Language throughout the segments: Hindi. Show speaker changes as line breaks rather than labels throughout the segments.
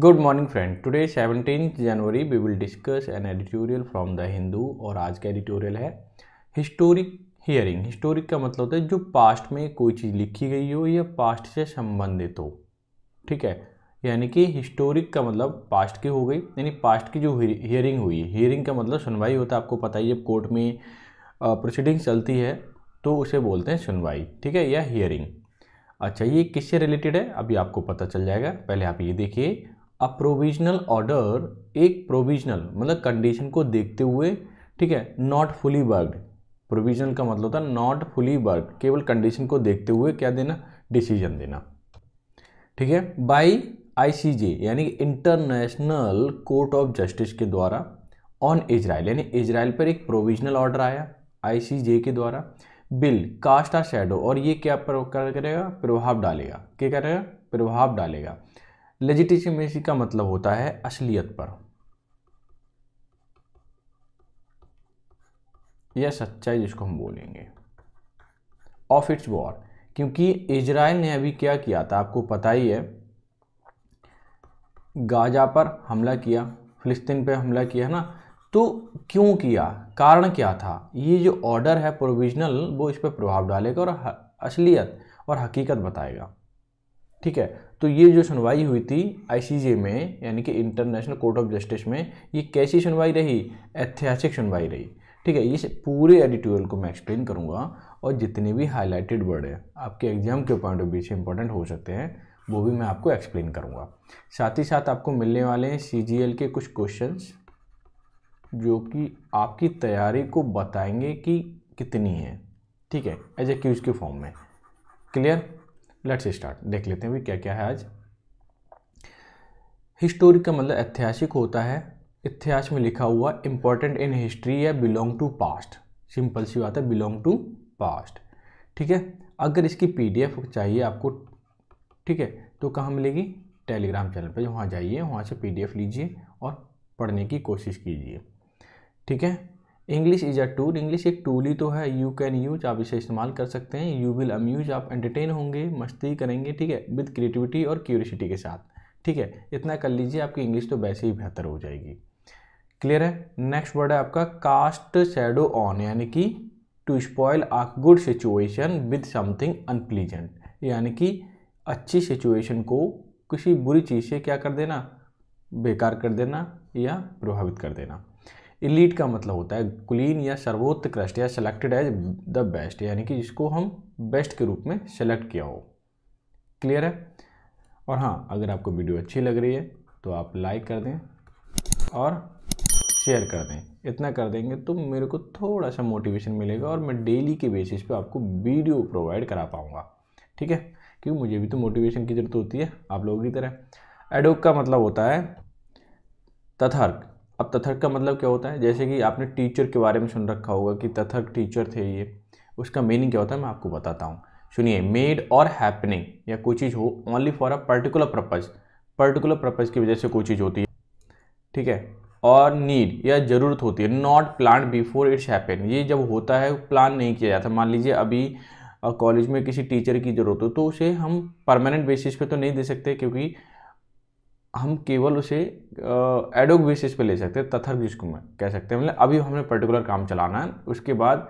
Good morning friend today seventeen January we will discuss an editorial from the Hindu और आज का एडिटोरियल है हिस्टोरिक हियरिंग हिस्टोरिक का मतलब होता है जो पास्ट में कोई चीज़ लिखी गई हो या पास्ट से संबंधित हो ठीक है यानी कि हिस्टोरिक का मतलब पास्ट की हो गई यानी पास्ट की जो हियरिंग हुई हियरिंग का मतलब सुनवाई होता है आपको पता ही जब कोर्ट में प्रोसीडिंग चलती है तो उसे बोलते हैं सुनवाई ठीक है या हियरिंग अच्छा ये किससे रिलेटेड है अभी आपको पता चल जाएगा पहले आप ये देखिए अ प्रोविजनल ऑर्डर एक प्रोविजनल मतलब कंडीशन को देखते हुए ठीक है नॉट फुली वर्कड प्रोविजनल का मतलब होता है नॉट फुली वर्कड केवल कंडीशन को देखते हुए क्या देना डिसीजन देना ठीक है बाई आईसीजे यानी इंटरनेशनल कोर्ट ऑफ जस्टिस के द्वारा ऑन इजराइल यानी इजराइल पर एक प्रोविजनल ऑर्डर आया आईसीजे के द्वारा बिल कास्ट आ शेडो और ये क्या करेगा प्रभाव डालेगा क्या करेगा प्रभाव डालेगा लेजिटिमेसी का मतलब होता है असलियत पर यह सच्चाई जिसको हम बोलेंगे ऑफ इट्स वॉर क्योंकि इजराइल ने अभी क्या किया था आपको पता ही है गाजा पर हमला किया फिलिस्तीन पर हमला किया है ना तो क्यों किया कारण क्या था ये जो ऑर्डर है प्रोविजनल वो इस पर प्रभाव डालेगा और असलियत और हकीकत बताएगा ठीक है तो ये जो सुनवाई हुई थी आईसीजे में यानी कि इंटरनेशनल कोर्ट ऑफ जस्टिस में ये कैसी सुनवाई रही ऐतिहासिक सुनवाई रही ठीक है ये पूरे एडिटोरियल को मैं एक्सप्लेन करूँगा और जितने भी हाईलाइटेड वर्ड हैं आपके एग्जाम के पॉइंट ऑफ व्यू से इंपॉर्टेंट हो सकते हैं वो भी मैं आपको एक्सप्लेन करूँगा साथ ही साथ आपको मिलने वाले हैं सी के कुछ क्वेश्चंस जो कि आपकी तैयारी को बताएंगे कि कितनी है ठीक है एज एक्यूज के फॉर्म में क्लियर लेट्स स्टार्ट देख लेते हैं भी क्या क्या है आज हिस्टोरिक का मतलब ऐतिहासिक होता है इतिहास में लिखा हुआ इम्पोर्टेंट इन हिस्ट्री या बिलोंग टू पास्ट सिंपल सी बात है बिलोंग टू पास्ट ठीक है अगर इसकी पीडीएफ चाहिए आपको ठीक है तो कहाँ मिलेगी टेलीग्राम चैनल पर वहाँ जाइए वहाँ से पीडीएफ लीजिए और पढ़ने की कोशिश कीजिए ठीक है English is a tool English एक टूल ही तो है यू कैन यूज आप इसे इस्तेमाल कर सकते हैं यू विल अम्यूज आप एंटरटेन होंगे मस्ती करेंगे ठीक है विद क्रिएटिविटी और क्यूरिसिटी के साथ ठीक है इतना कर लीजिए आपकी इंग्लिश तो वैसे ही बेहतर हो जाएगी क्लियर है नेक्स्ट वर्ड है आपका कास्ट शेडो ऑन यानी कि to spoil a good situation with something unpleasant यानी कि अच्छी सिचुएशन को किसी बुरी चीज़ से क्या कर देना बेकार कर देना या प्रभावित कर देना इलीट का मतलब होता है कुलीन या सर्वोत्कृष्ट या सेलेक्टेड एज द बेस्ट यानी कि जिसको हम बेस्ट के रूप में सेलेक्ट किया हो क्लियर है और हाँ अगर आपको वीडियो अच्छी लग रही है तो आप लाइक कर दें और शेयर कर दें इतना कर देंगे तो मेरे को थोड़ा सा मोटिवेशन मिलेगा और मैं डेली के बेसिस पे आपको वीडियो प्रोवाइड करा पाऊँगा ठीक है क्योंकि मुझे भी तो मोटिवेशन की ज़रूरत होती है आप लोगों की तरह एडोक का मतलब होता है तथार्क अब तथक का मतलब क्या होता है जैसे कि आपने टीचर के बारे में सुन रखा होगा कि तथक टीचर थे ये उसका मीनिंग क्या होता है मैं आपको बताता हूँ सुनिए मेड और हैपनिंग या कोई चीज़ हो only for a particular purpose particular purpose की वजह से कोई चीज़ होती है ठीक है और नीड या ज़रूरत होती है not plan before it's happen ये जब होता है प्लान नहीं किया जाता मान लीजिए अभी कॉलेज में किसी टीचर की ज़रूरत हो तो उसे हम परमानेंट बेसिस पे तो नहीं दे सकते क्योंकि हम केवल उसे एडोग बेसिस पे ले सकते हैं तथर जिसको मैं कह सकते हैं मतलब अभी हमने पर्टिकुलर काम चलाना है उसके बाद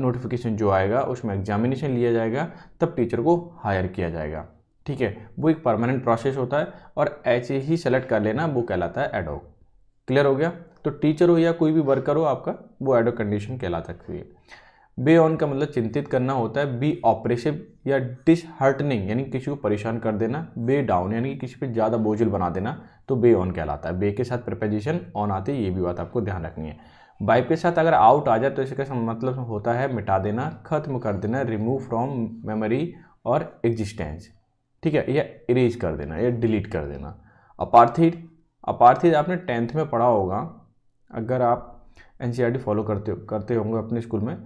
नोटिफिकेशन जो आएगा उसमें एग्जामिनेशन लिया जाएगा तब टीचर को हायर किया जाएगा ठीक है वो एक परमानेंट प्रोसेस होता है और ऐसे ही सेलेक्ट कर लेना वो कहलाता है एडोग क्लियर हो गया तो टीचर हो या कोई भी वर्कर हो आपका वो एडोग कंडीशन कहला सकती है बे ऑन का मतलब चिंतित करना होता है बी ऑपरेशिव या डिसहर्टनिंग यानी किसी को परेशान कर देना बे डाउन यानी कि किसी पे ज़्यादा बोझिल बना देना तो बे ऑन कहलाता है बे के साथ प्रपोजिशन ऑन आती है ये भी बात आपको ध्यान रखनी है बाइप के साथ अगर आउट आ जाए तो इसका मतलब होता है मिटा देना खत्म कर देना रिमूव फ्रॉम मेमोरी और एग्जिस्टेंस ठीक है या इरेज कर देना या डिलीट कर देना अपार्थिड अपार्थिड आपने टेंथ में पढ़ा होगा अगर आप एन फॉलो e करते करते होंगे अपने स्कूल में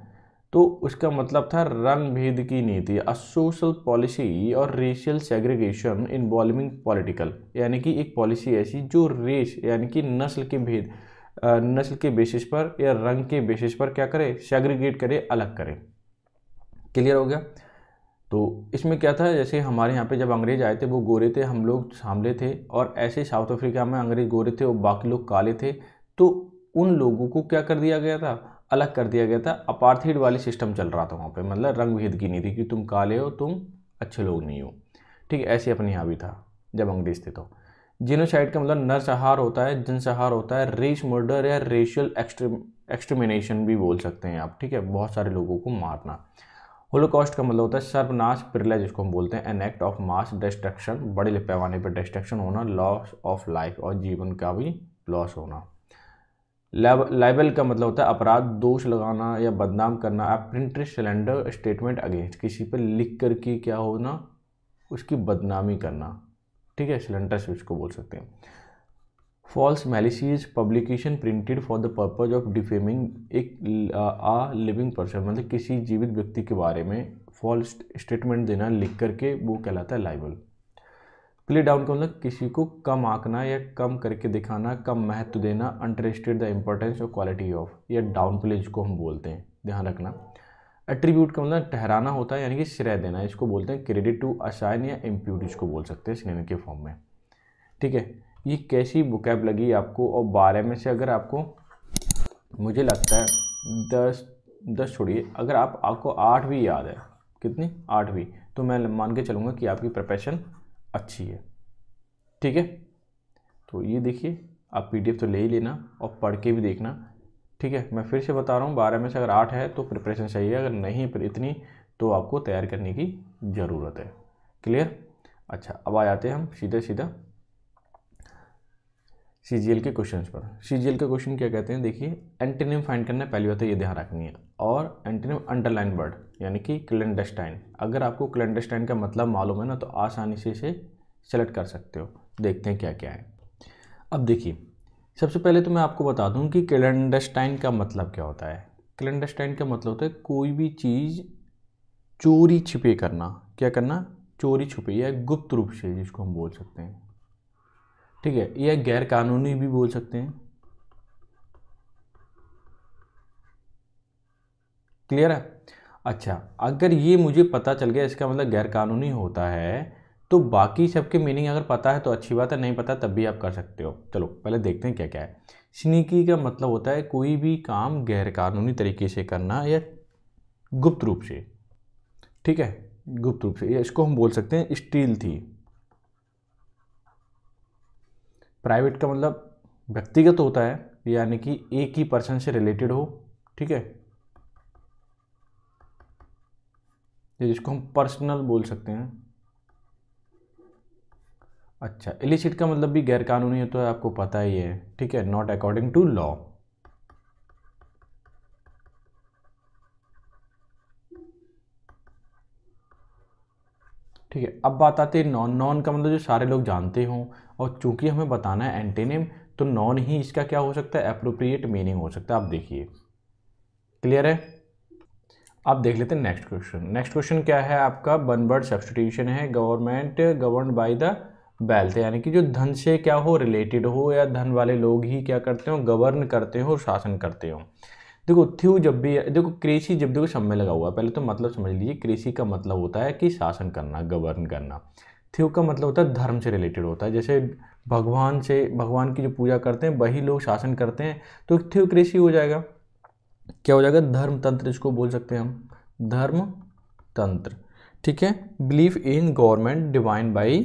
तो उसका मतलब था रंग भेद की नीति अ सोशल पॉलिसी और रेशियल सेग्रीगेशन इन्वॉल्विंग पॉलिटिकल यानी कि एक पॉलिसी ऐसी जो रेस यानी कि नस्ल के भेद नस्ल के बेसिस पर या रंग के बेसिस पर क्या करे सेग्रीगेट करे अलग करे क्लियर हो गया तो इसमें क्या था जैसे हमारे यहाँ पे जब अंग्रेज आए थे वो गोरे थे हम लोग सामले थे और ऐसे साउथ अफ्रीका में अंग्रेज गोरे थे और बाकी लोग काले थे तो उन लोगों को क्या कर दिया गया था अलग कर दिया गया था अपार्थिड वाली सिस्टम चल रहा था वहाँ पे मतलब रंग भेद की नहीं थी कि तुम काले हो तुम अच्छे लोग नहीं हो ठीक है ऐसे अपने यहाँ भी था जब अंग्रेज थे तो जिनोसाइड का मतलब नरसहार होता है जनसहार होता है रेस मर्डर या रेशियल एक्सट्रीम एक्सट्रमिनेशन भी बोल सकते हैं आप ठीक है बहुत सारे लोगों को मारना होलोकॉस्ट का मतलब होता है सर्वनाश प्रलय जिसको हम बोलते हैं an act of mass destruction बड़े पैमाने पर डिस्ट्रक्शन होना लॉस ऑफ लाइफ और जीवन का भी लॉस होना लाइबल का मतलब होता है अपराध दोष लगाना या बदनाम करना आप प्रिंटर सिलेंडर स्टेटमेंट अगेंस्ट किसी पर लिख करके क्या होना उसकी बदनामी करना ठीक है सिलेंडर स्विच को बोल सकते हैं false malicious publication printed for the purpose of defaming एक आ लिविंग पर्सन मतलब किसी जीवित व्यक्ति के बारे में फॉल्स स्टेटमेंट देना लिख करके वो कहलाता है लाइबल प्ले डाउन का मतलब किसी को कम आंकना या कम करके दिखाना कम महत्व देना अंडरस्टेड द इम्पोर्टेंस और क्वालिटी ऑफ या डाउन प्ले जिसको हम बोलते हैं ध्यान रखना एट्रीब्यूट का मतलब ठहराना होता है यानी कि श्रेय देना इसको बोलते हैं क्रेडिट टू असाइन या इम्प्यूट इसको बोल सकते हैं सिनेमा के फॉर्म में ठीक है ये कैसी बुकैब लगी आपको और बारह में से अगर आपको मुझे लगता है दस दस छोड़िए अगर आप आपको आठ भी याद है कितनी आठ भी तो मैं मान के चलूँगा कि आपकी प्रोफेशन अच्छी है ठीक है तो ये देखिए आप पीडीएफ तो ले ही लेना और पढ़ के भी देखना ठीक है मैं फिर से बता रहा हूँ बारह में से अगर आठ है तो प्रिपरेशन चाहिए अगर नहीं इतनी तो आपको तैयार करने की ज़रूरत है क्लियर अच्छा अब आ जाते हैं हम सीधा सीधा सी जी एल के क्वेश्चन पर सी जी एल के क्वेश्चन क्या कहते हैं देखिए एंटीनियम फाइंड करना पहली बात तो ये ध्यान रखनी है और एंटीनियम अंडरलाइन वर्ड यानी कि क्लेंडस्टाइन अगर आपको क्लैंडस्टाइन का मतलब मालूम है ना तो आसानी से इसे सेलेक्ट कर सकते हो देखते हैं क्या क्या है अब देखिए सबसे पहले तो मैं आपको बता दूँ कि क्लैंडस्टाइन का मतलब क्या होता है क्लैंडस्टाइन का मतलब होता है कोई भी चीज़ चोरी छिपे करना क्या करना चोरी छुपे या गुप्त रूप से जिसको हम बोल सकते हैं ठीक है यह गैर कानूनी भी बोल सकते हैं क्लियर है अच्छा अगर ये मुझे पता चल गया इसका मतलब गैर कानूनी होता है तो बाकी सबके मीनिंग अगर पता है तो अच्छी बात है नहीं पता तब भी आप कर सकते हो चलो पहले देखते हैं क्या क्या है स्नीकी का मतलब होता है कोई भी काम गैरकानूनी तरीके से करना या गुप्त रूप से ठीक है गुप्त रूप से या इसको हम बोल सकते हैं स्टील थी प्राइवेट का मतलब व्यक्तिगत होता है यानी कि एक ही पर्सन से रिलेटेड हो ठीक है जिसको हम पर्सनल बोल सकते हैं अच्छा इलिसिट का मतलब भी गैर कानूनी है तो आपको पता ही है ठीक है नॉट अकॉर्डिंग टू लॉ ठीक है अब बात आती है नॉन नॉन का मतलब जो सारे लोग जानते हों और चूंकि हमें बताना है एंटेनेम तो नॉन ही इसका क्या हो सकता है अप्रोप्रिएट मीनिंग हो सकता है आप देखिए क्लियर है आप देख लेते हैं नेक्स्ट क्वेश्चन नेक्स्ट क्वेश्चन क्या है आपका वन बर्ड सब्सटीट्यूशन है government govern by the wealth यानी कि जो धन से क्या हो रिलेटेड हो या धन वाले लोग ही क्या करते हो गवर्न करते हो और शासन करते हो देखो थ्यू जब भी देखो कृषि जब देखो सब में लगा हुआ है पहले तो मतलब समझ लीजिए कृषि का मतलब होता है कि शासन करना गवर्न करना थियो का मतलब होता है धर्म से रिलेटेड होता है जैसे भगवान से भगवान की जो पूजा करते हैं वही लोग शासन करते हैं तो थियोक्रेसी हो जाएगा क्या हो जाएगा धर्म तंत्र इसको बोल सकते हैं हम धर्म तंत्र ठीक है believe in government divine by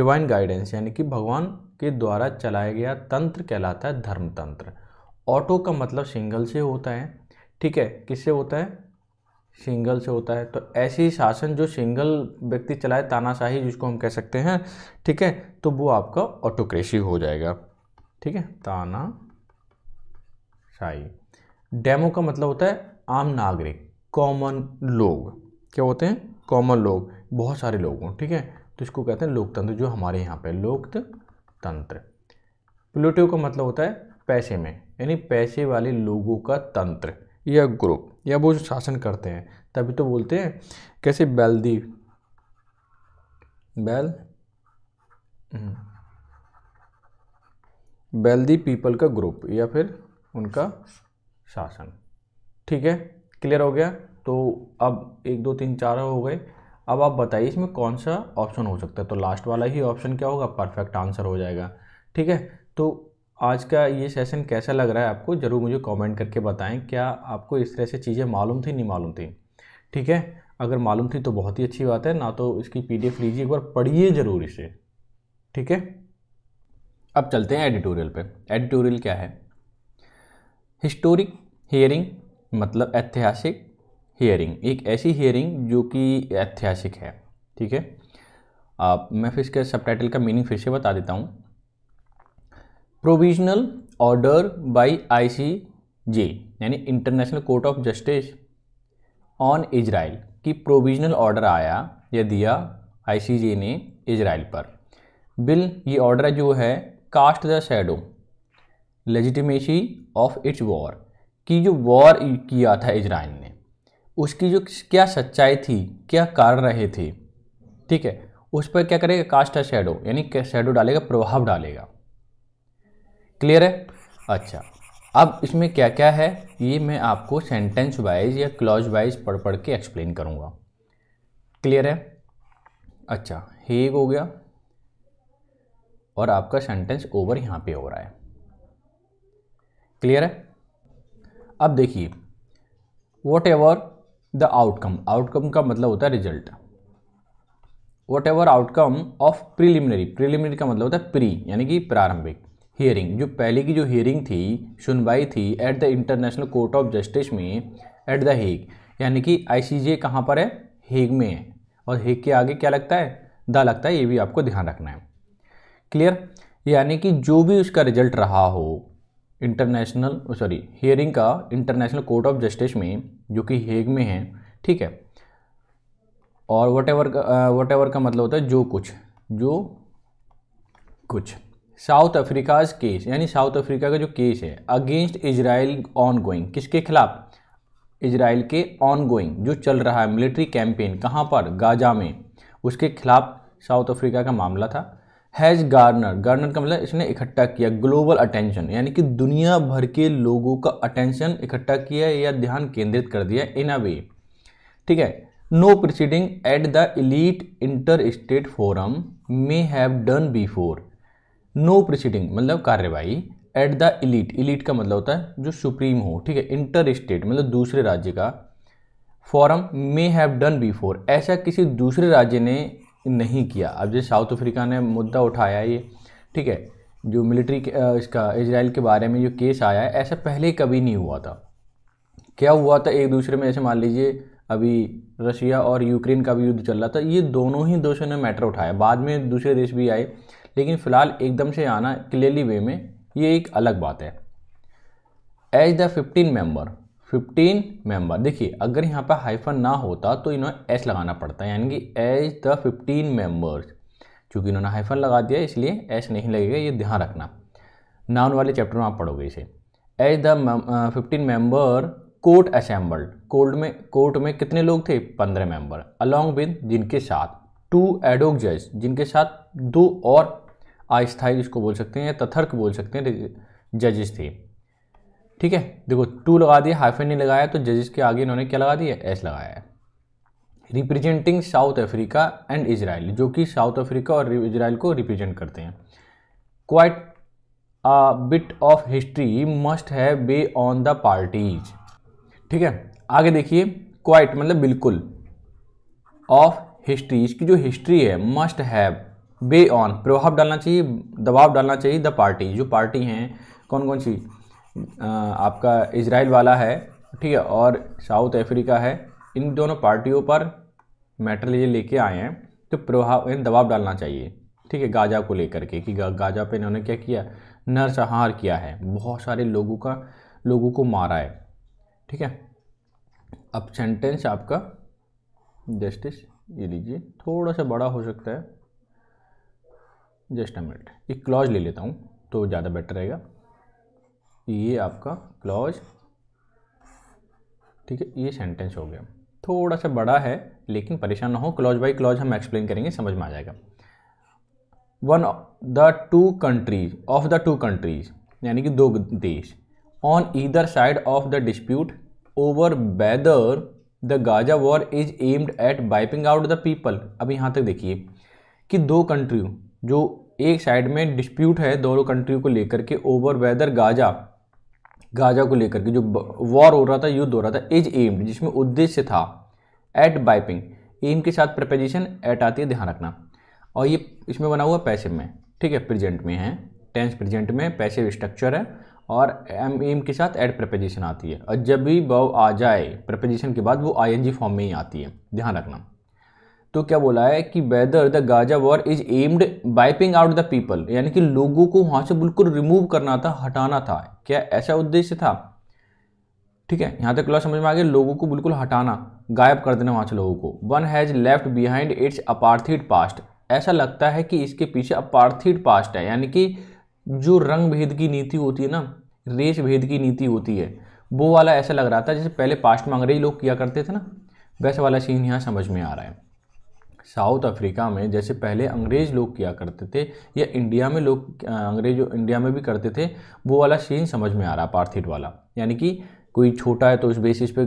divine guidance यानी कि भगवान के द्वारा चलाया गया तंत्र कहलाता है धर्म तंत्र ऑटो का मतलब सिंगल से होता है ठीक है किससे होता है सिंगल से होता है तो ऐसी शासन जो सिंगल व्यक्ति चलाए तानाशाही जिसको हम कह सकते हैं ठीक है तो वो आपका ऑटोक्रेसी हो जाएगा ठीक है ताना शाही डेमो का मतलब होता है आम नागरिक कॉमन लोग क्या होते हैं कॉमन लोग बहुत सारे लोग हों ठीक है तो इसको कहते हैं लोकतंत्र जो हमारे यहाँ पे लोकतंत्र प्लूटो का मतलब होता है पैसे में यानी पैसे वाले लोगों का तंत्र या ग्रुप या वो शासन करते हैं तभी तो बोलते हैं कैसे बैलदी बैल हम्म। बैलदी पीपल का ग्रुप या फिर उनका शासन ठीक है क्लियर हो गया तो अब एक दो तीन चार हो गए अब आप बताइए इसमें कौन सा ऑप्शन हो सकता है तो लास्ट वाला ही ऑप्शन क्या होगा परफेक्ट आंसर हो जाएगा ठीक है तो आज का ये सेशन कैसा लग रहा है आपको ज़रूर मुझे कमेंट करके बताएं क्या आपको इस तरह से चीज़ें मालूम थी नहीं मालूम थी ठीक है अगर मालूम थी तो बहुत ही अच्छी बात है ना तो इसकी पीडीएफ लीजिए एक बार पढ़िए ज़रूर इसे ठीक है अब चलते हैं एडिटोरियल पे एडिटोरियल क्या है हिस्टोरिक हियरिंग मतलब ऐतिहासिक हियरिंग एक ऐसी हियरिंग जो कि ऐतिहासिक है ठीक है आप मैं फिर इसके सब टाइटल का मीनिंग फिर से बता देता हूँ प्रोविजनल ऑर्डर बाय आईसीजे यानी International Court of Justice on Israel की प्रोविजनल ऑर्डर आया या दिया आईसीजे ने इजराइल पर बिल ये ऑर्डर जो है cast the shadow legitimacy of its war कि जो वॉर किया था इजराइल ने उसकी जो क्या सच्चाई थी क्या कारण रहे थे ठीक है उस पर क्या करेगा कास्ट शेडो यानी शेडो डालेगा प्रभाव डालेगा क्लियर है अच्छा अब इसमें क्या क्या है ये मैं आपको सेंटेंस वाइज या क्लॉज वाइज पढ़ पढ़ के एक्सप्लेन करूँगा क्लियर है अच्छा हेग हो गया और आपका सेंटेंस ओवर यहाँ पे हो रहा है क्लियर है अब देखिए whatever the outcome outcome का मतलब होता है result whatever outcome of preliminary preliminary का मतलब होता है प्री यानी कि प्रारंभिक हियरिंग जो पहले की जो हियरिंग थी सुनवाई थी at the International Court of Justice में एट द हेग यानी कि आईसीजे कहाँ पर है हेग में है और हेग के आगे क्या लगता है द लगता है ये भी आपको ध्यान रखना है क्लियर यानी कि जो भी उसका रिजल्ट रहा हो इंटरनेशनल सॉरी हियरिंग का इंटरनेशनल कोर्ट ऑफ जस्टिस में जो कि हेग में है ठीक है और वट एवर वट एवर का मतलब होता है जो कुछ जो कुछ साउथ अफ्रीकाज केस यानी साउथ अफ्रीका का जो केस है अगेंस्ट इजराइल ऑन गोइंग किसके खिलाफ इसराइल के ऑन गोइंग जो चल रहा है मिलिट्री कैंपेन कहाँ पर गाजा में उसके खिलाफ साउथ अफ्रीका का मामला था हैज़ गार्नर गार्नर का मतलब इसने इकट्ठा किया ग्लोबल अटेंशन यानी कि दुनिया भर के लोगों का अटेंशन इकट्ठा किया या ध्यान केंद्रित कर दिया इन अ वे ठीक है no proceeding at the elite interstate forum may have done before no proceeding मतलब कार्यवाही एट द इलीट इलीट का मतलब होता है जो सुप्रीम हो ठीक है इंटर स्टेट मतलब दूसरे राज्य का forum may have done before ऐसा किसी दूसरे राज्य ने नहीं किया अब जैसे साउथ अफ्रीका ने मुद्दा उठाया ये ठीक है जो मिलिट्री इसका इसराइल के बारे में जो केस आया है ऐसा पहले कभी नहीं हुआ था क्या हुआ था एक दूसरे में ऐसे मान लीजिए अभी रशिया और यूक्रेन का भी युद्ध चल रहा था ये दोनों ही देशों ने मैटर उठाया बाद में दूसरे देश भी आए लेकिन फ़िलहाल एकदम से आना क्लियरली वे में ये एक अलग बात है as the fifteen member fifteen member देखिए अगर यहाँ पर हाइफन ना होता तो इन्हें एस लगाना पड़ता है यानी कि एज द फिफ्टीन मेंबर्स चूँकि इन्होंने हाइफन लगा दिया इसलिए एस नहीं लगेगा ये ध्यान रखना नाउन वाले चैप्टर में आप पढ़ोगे इसे as the fifteen member court assembled court में कोर्ट में कितने लोग थे पंद्रह मेंबर अलोंग विद जिनके साथ टू एडोक जज जिनके साथ दो और अस्थायी जिसको बोल सकते हैं तथर्क बोल सकते हैं जजेस थे ठीक है देखो टू लगा दिया हाइफन नहीं लगाया तो जजेस के आगे इन्होंने क्या लगा दिया एस लगाया है representing South Africa and Israel जो कि साउथ अफ्रीका और इसराइल को रिप्रेजेंट करते हैं quite a bit of history must है बे ऑन द पार्टीज ठीक है आगे देखिए क्वाइट मतलब बिल्कुल ऑफ हिस्ट्री इसकी जो हिस्ट्री है मस्ट हैव बे ऑन प्रभाव डालना चाहिए दबाव डालना चाहिए द पार्टी जो पार्टी हैं कौन कौन सी आपका इसराइल वाला है ठीक है और साउथ अफ्रीका है इन दोनों पार्टियों पर मैटर ये लेके आए हैं तो प्रभाव इन दबाव डालना चाहिए ठीक है गाजा को लेकर के कि गाजा पे इन्होंने क्या किया नरसंहार किया है बहुत सारे लोगों का लोगों को मारा है ठीक है अब सेंटेंस आपका जस्टिस ये लीजिए थोड़ा सा बड़ा हो सकता है जस्ट अ मिनट एक क्लॉज ले लेता हूँ तो ज़्यादा बेटर रहेगा ये आपका क्लॉज ठीक है ये सेंटेंस हो गया थोड़ा सा बड़ा है लेकिन परेशान ना हो क्लॉज बाई क्लॉज हम एक्सप्लेन करेंगे समझ में आ जाएगा one the two countries of the two countries यानी कि दो देश on either side of the dispute over whether the Gaza war is aimed at wiping out the people अब यहाँ तक देखिए कि दो कंट्री जो एक साइड में डिस्प्यूट है दोनों कंट्री को लेकर के ओवर वेदर गाजा गाजा को लेकर के जो वॉर हो रहा था युद्ध हो रहा था इज एम्ड जिसमें उद्देश्य था एट बाइपिंग एम के साथ प्रपोजिशन एट आती है ध्यान रखना और ये इसमें बना हुआ पैसिव में ठीक है प्रेजेंट में है टेंस प्रेजेंट में पैसिव स्ट्रक्चर है और एम एम के साथ एड प्रपेजिशन आती है और जब भी वर्ब आ जाए प्रपोजिशन के बाद वो आई फॉर्म में ही आती है ध्यान रखना तो क्या बोला है कि whether the Gaza war is aimed wiping out the people यानी कि लोगों को वहाँ से बिल्कुल रिमूव करना था हटाना था क्या ऐसा उद्देश्य था ठीक है यहाँ तक लॉ समझ में आ गया लोगों को बिल्कुल हटाना गायब कर देना वहाँ से लोगों को one has left behind its apartheid past ऐसा लगता है कि इसके पीछे अपार्थिड पास्ट है यानी कि जो रंग भेद की नीति होती है ना रेस भेद की नीति होती है वो वाला ऐसा लग रहा था जैसे पहले पास्ट में अंग्रेज लोग किया करते थे ना वैसे वाला सीन यहाँ समझ में आ रहा है साउथ अफ्रीका में जैसे पहले अंग्रेज लोग किया करते थे या इंडिया में लोग अंग्रेज इंडिया में भी करते थे वो वाला सीन समझ में आ रहा पार्थिट वाला यानी कि कोई छोटा है तो उस बेसिस पे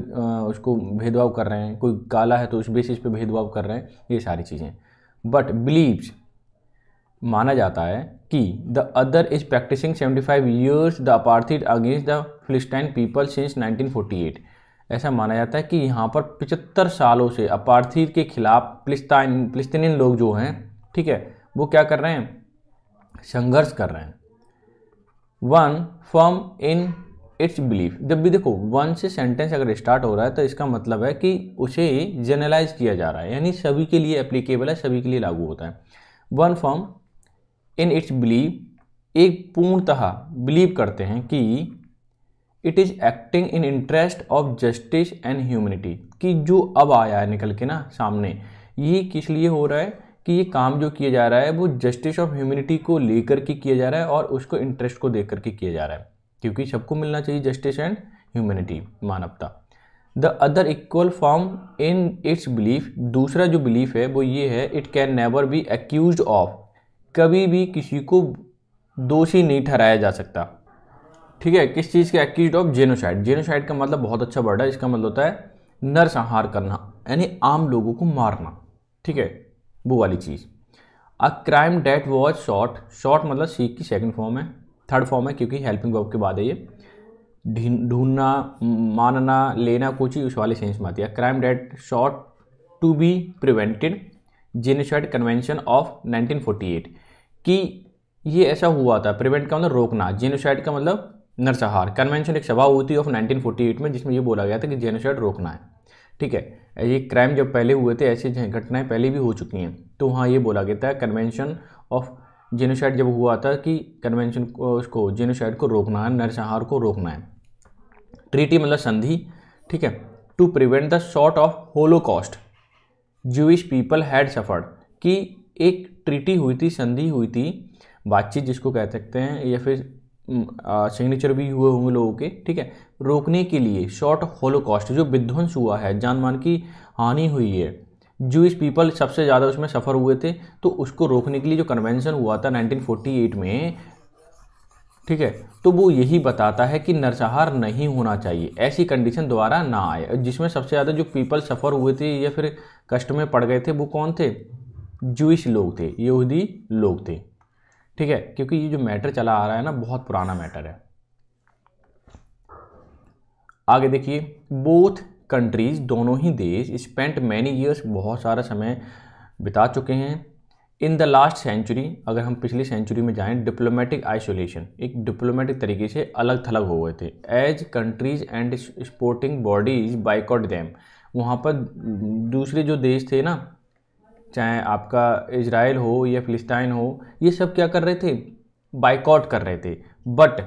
उसको भेदभाव कर रहे हैं कोई काला है तो उस बेसिस पे भेदभाव कर रहे हैं ये सारी चीज़ें बट बिलीव्स माना जाता है कि the other is practising 75 five years the apartheid against the Palestine people since 1948 ऐसा माना जाता है कि यहाँ पर पिचहत्तर सालों से अपार्थीर के खिलाफ फिलिस्तान फिलिस्तीनी लोग जो हैं ठीक है वो क्या कर रहे हैं संघर्ष कर रहे हैं one form in its belief जब भी देखो वन से सेंटेंस अगर स्टार्ट हो रहा है तो इसका मतलब है कि उसे जनरलाइज किया जा रहा है यानी सभी के लिए एप्लीकेबल है सभी के लिए लागू होता है one form in its believe एक पूर्णतः बिलीव करते हैं कि it is acting in interest of justice and humanity कि जो अब आया है निकल के ना सामने ये किस लिए हो रहा है कि ये काम जो किया जा रहा है वो जस्टिस ऑफ ह्यूमनिटी को लेकर के किया जा रहा है और उसको इंटरेस्ट को देख करके किया जा रहा है क्योंकि सबको मिलना चाहिए जस्टिस एंड ह्यूमनिटी मानवता the other equal form in its belief दूसरा जो बिलीफ है वो ये है it can never be accused of कभी भी किसी को दोषी नहीं ठहराया जा सकता ठीक है किस चीज़ के एक्यूज ऑफ जेनोसाइड जेनोसाइड का मतलब बहुत अच्छा वर्ड है इसका मतलब होता है नरसंहार करना यानी आम लोगों को मारना ठीक है वो वाली चीज़ a crime that was sought sought मतलब सीख की सेकेंड फॉर्म है थर्ड फॉर्म है क्योंकि हेल्पिंग वर्ब के बाद है ये ढूंढना मानना लेना कुछ ही उस वाले सेंस में आती है crime that sought to be prevented genocide convention of 1948 कि ये ऐसा हुआ था प्रिवेंट का मतलब रोकना जेनोसाइड का मतलब नरसहार कन्वेंशन एक सभा हुई थी ऑफ 1948 में जिसमें ये बोला गया था कि जेनोसाइड रोकना है ठीक है ये क्राइम जब पहले हुए थे ऐसी घटनाएं पहले भी हो चुकी हैं तो वहाँ ये बोला गया था कन्वेंशन ऑफ जेनोसाइड जब हुआ था कि कन्वेंशन को उसको जेनोसाइड को रोकना है नरसाहार को रोकना है ट्रीटी मतलब संधि ठीक है to prevent the sort of holocaust Jewish people had suffered कि एक ट्रीटी हुई थी संधि हुई थी बातचीत जिसको कह सकते हैं या फिर सिग्नेचर भी हुए होंगे लोगों के ठीक है रोकने के लिए शॉर्ट होलोकॉस्ट जो विध्वंस हुआ है जानमान की हानि हुई है जूस पीपल सबसे ज़्यादा उसमें सफ़र हुए थे तो उसको रोकने के लिए जो कन्वेंशन हुआ था 1948 में ठीक है तो वो यही बताता है कि नरसहार नहीं होना चाहिए ऐसी कंडीशन द्वारा ना आए जिसमें सबसे ज़्यादा जो पीपल सफ़र हुए थे या फिर कष्ट में पड़ गए थे वो कौन थे जूस लोग थे यहूदी लोग थे ठीक है क्योंकि ये जो मैटर चला आ रहा है ना बहुत पुराना मैटर है आगे देखिए बोथ कंट्रीज दोनों ही देश स्पेंट मैनी ईयर्स बहुत सारा समय बिता चुके हैं इन द लास्ट सेंचुरी अगर हम पिछली सेंचुरी में जाएं डिप्लोमेटिक आइसोलेशन एक डिप्लोमेटिक तरीके से अलग थलग हो गए थे as countries and sporting bodies boycott them वहाँ पर दूसरे जो देश थे ना चाहे आपका इजराइल हो या फिलिस्टाइन हो ये सब क्या कर रहे थे बाइकआउट कर रहे थे but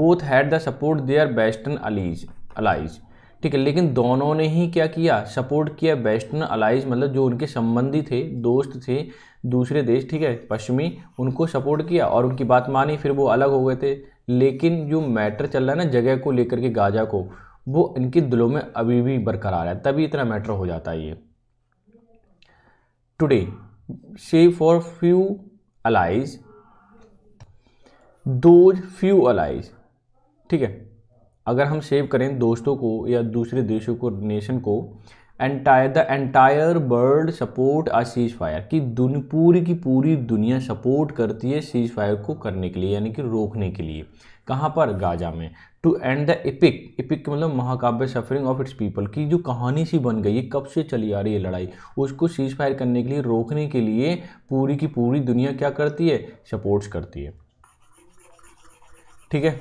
both had the support their western allies allies ठीक है लेकिन दोनों ने ही क्या किया सपोर्ट किया वेस्टर्न अलाइज मतलब जो उनके संबंधी थे दोस्त थे दूसरे देश ठीक है पश्चिमी उनको सपोर्ट किया और उनकी बात मानी फिर वो अलग हो गए थे लेकिन जो मैटर चल रहा है ना जगह को लेकर के गाजा को वो इनके दिलों में अभी भी बरकरार है तभी इतना मैटर हो जाता है ये today say for few allies those few allies ठीक है अगर हम सेव करें दोस्तों को या दूसरे देशों को नेशन को entire the entire world support a ceasefire कि पूरी की पूरी दुनिया सपोर्ट करती है सीज फायर को करने के लिए यानी कि रोकने के लिए कहाँ पर गाजा में to end the epic epic मतलब महाकाव्य सफरिंग ऑफ इट्स पीपल की जो कहानी सी बन गई है कब से चली आ रही है लड़ाई उसको सीज फायर करने के लिए रोकने के लिए पूरी की पूरी दुनिया क्या करती है सपोर्ट्स करती है ठीक है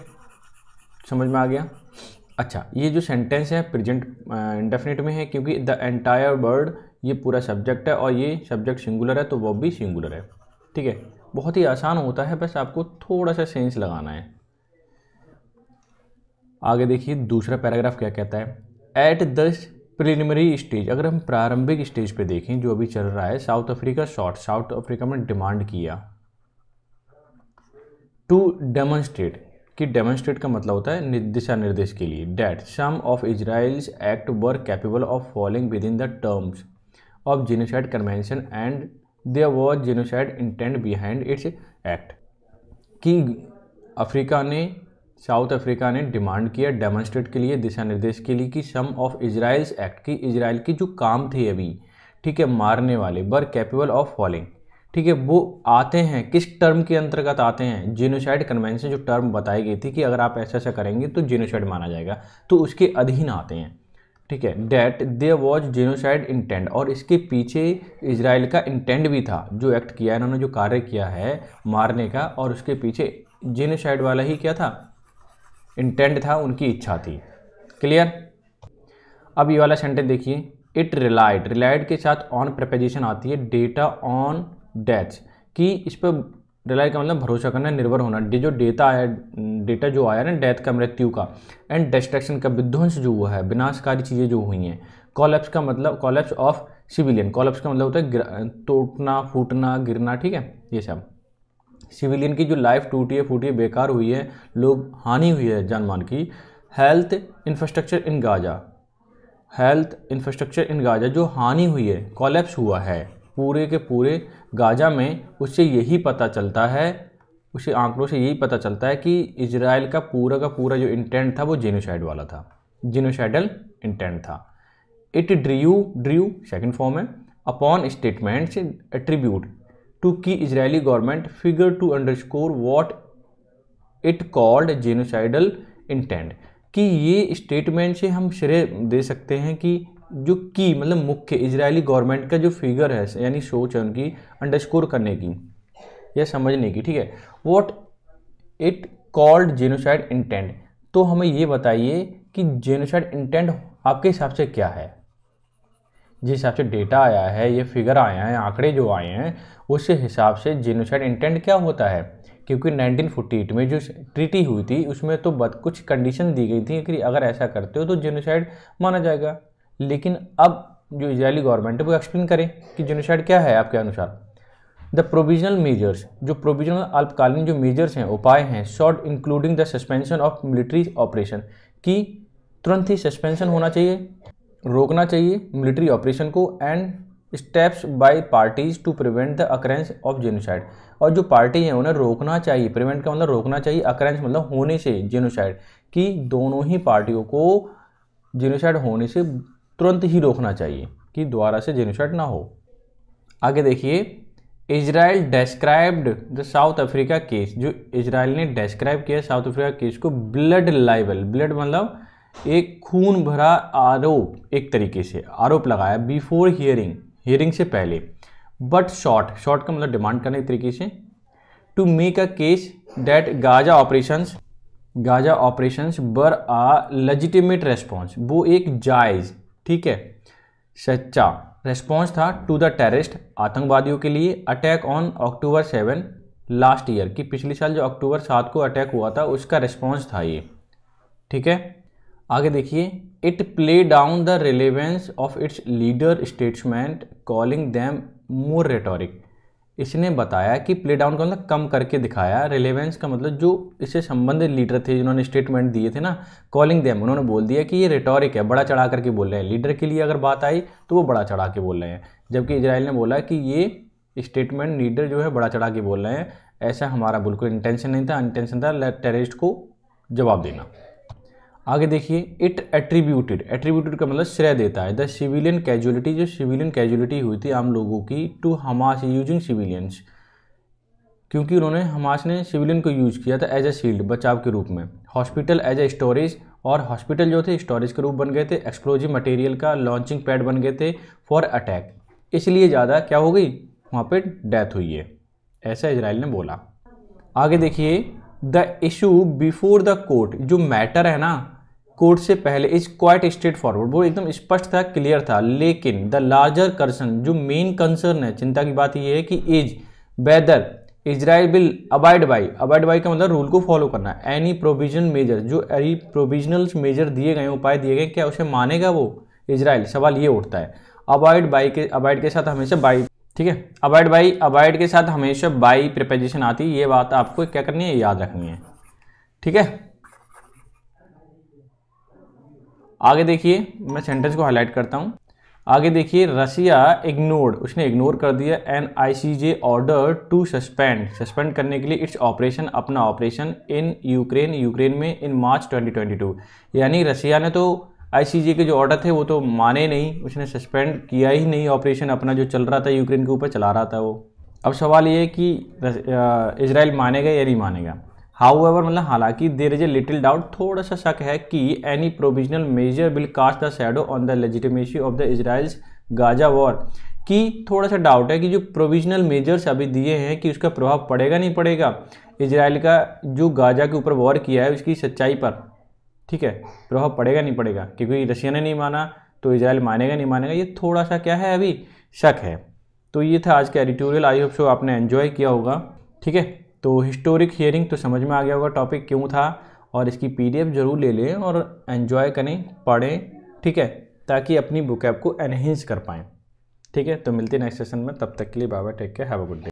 समझ में आ गया अच्छा ये जो सेंटेंस है प्रेजेंट इंडेफिनेट में है क्योंकि द एंटायर वर्ल्ड ये पूरा सब्जेक्ट है और ये सब्जेक्ट सिंगुलर है तो वह भी सिंगुलर है ठीक है बहुत ही आसान होता है बस आपको थोड़ा सा सेंस लगाना है आगे देखिए दूसरा पैराग्राफ क्या कहता है एट द प्रिलिमिनरी स्टेज अगर हम प्रारंभिक स्टेज पे देखें जो अभी चल रहा है South Africa short South Africa में डिमांड किया टू डेमोन्स्ट्रेट कि डेमोन्स्ट्रेट का मतलब होता है दिशा निर्देश के लिए that some of Israel's act were capable of following within the terms of genocide convention and they was genocide intent behind its act कि अफ्रीका ने साउथ अफ्रीका ने डिमांड किया डेमोन्स्ट्रेट के लिए दिशा निर्देश के लिए कि सम ऑफ इज़राइल्स एक्ट की इज़राइल की जो काम थे अभी ठीक है मारने वाले बर कैपेबल ऑफ फॉलिंग ठीक है वो आते हैं किस टर्म के अंतर्गत आते हैं जीनोसाइड कन्वेंशन जो टर्म बताई गई थी कि अगर आप ऐसा ऐसा करेंगे तो जीनोसाइड माना जाएगा तो उसके अधीन आते हैं ठीक है that they was genocide intent और इसके पीछे इसराइल का इंटेंट भी था जो एक्ट किया इन्होंने जो कार्य किया है मारने का और उसके पीछे जेनोसाइड वाला ही क्या था इंटेंट था उनकी इच्छा थी क्लियर अब ये वाला सेंटेंस देखिए इट रिलाइड रिलाइड के साथ ऑन प्रपोजिशन आती है डेटा ऑन डेथ कि इस पर रिलाय का मतलब भरोसा करना निर्भर होना डे जो डेटा आया डेटा जो आया ना डेथ का मृत्यु का एंड डिस्ट्रक्शन का विध्वंस जो हुआ है विनाशकारी चीज़ें जो हुई हैं कॉलेप्स का मतलब कॉलेप्स ऑफ सिविलियन कॉलेप्स का मतलब होता है तोड़ना फूटना गिरना ठीक है ये सब सिविलियन की जो लाइफ टूटी है फूटी है बेकार हुई है लोग हानि हुई है जानमान की health infrastructure in Gaza health infrastructure in Gaza जो हानि हुई है कॉलेप्स हुआ है पूरे के पूरे गाजा में उससे यही पता चलता है उसे आंकड़ों से यही पता चलता है कि इसराइल का पूरा का पूरा जो इंटेंट था वो जेनोसाइड वाला था जेनोसाइडल इंटेंट था it drew second form है upon statements attribute to key Israeli government figure to underscore what it called genocidal intent कि ये स्टेटमेंट से हम श्रेय दे सकते हैं कि जो की मतलब मुख्य इजरायली गवर्नमेंट का जो फिगर है यानी सोच है उनकी अंडरस्कोर करने की या समझने की ठीक है what it called genocide intent तो हमें ये बताइए कि जेनोसाइड इंटेंट आपके हिसाब से क्या है जिस हिसाब से डेटा आया है ये फिगर आया है आंकड़े जो आए हैं उस हिसाब से जेनोसाइड इंटेंट क्या होता है क्योंकि 1948 में जो ट्रीटी हुई थी उसमें तो बद कुछ कंडीशन दी गई थी कि अगर ऐसा करते हो तो जेनोसाइड माना जाएगा लेकिन अब जो इजरायली गवर्नमेंट है वो एक्सप्लेन करें कि जेनोसाइड क्या है आपके अनुसार द प्रोविजनल मेजर्स जो प्रोविजनल अल्पकालीन जो मेजर्स हैं उपाय हैं short including the suspension of military operation की तुरंत ही सस्पेंशन होना चाहिए रोकना चाहिए मिलिट्री ऑपरेशन को and steps by parties to prevent the occurrence of genocide और जो पार्टी है उन्हें रोकना चाहिए प्रिवेंट का मतलब रोकना चाहिए अक्रेंस मतलब होने से जेनोसाइड कि दोनों ही पार्टियों को जेनोसाइड होने से तुरंत ही रोकना चाहिए कि दोबारा से जेनोसाइड ना हो आगे देखिए Israel described the South Africa case जो इसराइल ने डेस्क्राइब किया साउथ अफ्रीका केस को ब्लड लाइबल ब्लड मतलब एक खून भरा आरोप एक तरीके से आरोप लगाया बिफोर हियरिंग हियरिंग से पहले बट शॉर्ट शॉर्ट का मतलब डिमांड करने के तरीके से to make a case that Gaza operations Gaza operations were a लजिटिमेट response वो एक जायज़ ठीक है सच्चा रेस्पॉन्स था टू द टेररिस्ट आतंकवादियों के लिए attack on October seven last year कि पिछले साल जो अक्टूबर सात को अटैक हुआ था उसका रेस्पॉन्स था ये ठीक है आगे देखिए it play down the relevance of its leader statement calling them more rhetoric इसने बताया कि प्ले डाउन का मतलब कम करके दिखाया रिलेवेंस का मतलब जो इससे संबंधित लीडर थे जिन्होंने स्टेटमेंट दिए थे ना कॉलिंग दैम उन्होंने बोल दिया कि ये रेटोरिक है बड़ा चढ़ा करके बोल रहे हैं लीडर के लिए अगर बात आई तो वो बड़ा चढ़ा के बोल रहे हैं जबकि इसराइल ने बोला कि ये स्टेटमेंट लीडर जो है बड़ा चढ़ा के बोल रहे हैं ऐसा हमारा बिल्कुल इंटेंशन नहीं था इंटेंशन था टेररिस्ट को जवाब देना आगे देखिए इट एट्रीब्यूटेड एट्रीब्यूटेड का मतलब श्रेय देता है द सिविलियन कैजुअलिटी जो सिविलियन कैजुअलिटी हुई थी आम लोगों की टू हमास यूजिंग सिविलियंस क्योंकि उन्होंने हमास ने सिविलियन को यूज किया था एज ए शील्ड बचाव के रूप में हॉस्पिटल एज ए स्टोरेज और हॉस्पिटल जो थे स्टोरेज के रूप बन गए थे एक्सप्लोजिव मटेरियल का लॉन्चिंग पैड बन गए थे फॉर अटैक इसलिए ज़्यादा क्या हो गई वहाँ पर डेथ हुई है ऐसा इसराइल ने बोला आगे देखिए the issue before the court जो मैटर है ना कोर्ट से पहले इज क्वाइट स्ट्रेट फॉरवर्ड वो एकदम स्पष्ट था क्लियर था लेकिन द लार्जर कंसर्न जो मेन कंसर्न है चिंता की बात यह है कि is whether Israel will abide by abide by का मतलब रूल को फॉलो करना एनी प्रोविजन मेजर जो एनी प्रोविजनल मेजर दिए गए उपाय दिए गए क्या उसे मानेगा वो इजराइल सवाल ये उठता है अबाइड बाई के अबाइड के साथ हमेशा बाई ठीक है अबाइड बाई अबाइड के साथ हमेशा बाई प्रिपेजिशन आती है ये बात आपको क्या करनी है याद रखनी है ठीक है आगे देखिए मैं सेंटेंस को हाईलाइट करता हूँ आगे देखिए रसिया इग्नोर्ड उसने इग्नोर कर दिया an J order to suspend suspend करने के लिए इट्स ऑपरेशन अपना ऑपरेशन इन यूक्रेन यूक्रेन में इन मार्च 2022 यानी रसिया ने तो जे के जो ऑर्डर थे वो तो माने नहीं उसने सस्पेंड किया ही नहीं ऑपरेशन अपना जो चल रहा था यूक्रेन के ऊपर चला रहा था वो अब सवाल ये है कि इसराइल मानेगा या नहीं मानेगा हाउ एवर मतलब हालांकि there is a little doubt थोड़ा सा शक है कि any provisional measure will cast the shadow on the legitimacy of the Israel's Gaza war कि थोड़ा सा डाउट है कि जो प्रोविजनल मेजर्स अभी दिए हैं कि उसका प्रभाव पड़ेगा नहीं पड़ेगा इसराइल का जो गाजा के ऊपर वॉर किया है उसकी सच्चाई पर ठीक है प्रभाव पड़ेगा नहीं पड़ेगा क्योंकि रशिया ने नहीं माना तो इसराइल मानेगा नहीं मानेगा ये थोड़ा सा क्या है अभी शक है तो ये था आज का एडिटोरियल आई होप सो आपने एन्जॉय किया होगा ठीक है तो हिस्टोरिक हियरिंग तो समझ में आ गया होगा टॉपिक क्यों था और इसकी पीडीएफ जरूर ले लें और एन्जॉय करें पढ़ें ठीक है ताकि अपनी बुकैप को एनहेंस कर पाएँ ठीक है तो मिलते हैं नेक्स्ट सेशन में तब तक के लिए बाबा take care have a good day